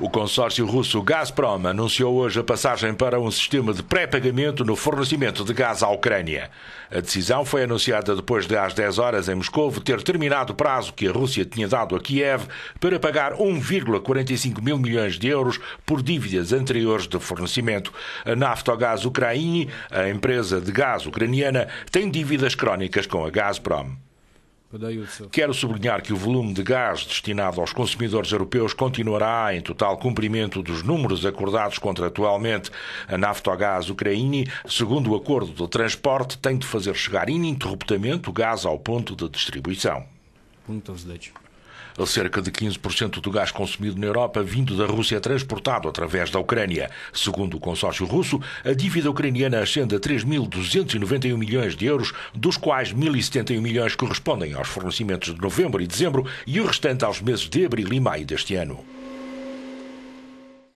O consórcio russo Gazprom anunciou hoje a passagem para um sistema de pré-pagamento no fornecimento de gás à Ucrânia. A decisão foi anunciada depois de às 10 horas em Moscou ter terminado o prazo que a Rússia tinha dado a Kiev para pagar 1,45 mil milhões de euros por dívidas anteriores de fornecimento. A Naftogaz Ucraini, a empresa de gás ucraniana, tem dívidas crónicas com a Gazprom. Quero sublinhar que o volume de gás destinado aos consumidores europeus continuará em total cumprimento dos números acordados contratualmente. A Naftogás Ucraini, segundo o acordo de transporte, tem de fazer chegar ininterruptamente o gás ao ponto de distribuição. Ponto Cerca de 15% do gás consumido na Europa vindo da Rússia é transportado através da Ucrânia. Segundo o consórcio russo, a dívida ucraniana ascende a 3.291 milhões de euros, dos quais 1.071 milhões correspondem aos fornecimentos de novembro e dezembro e o restante aos meses de abril e maio deste ano.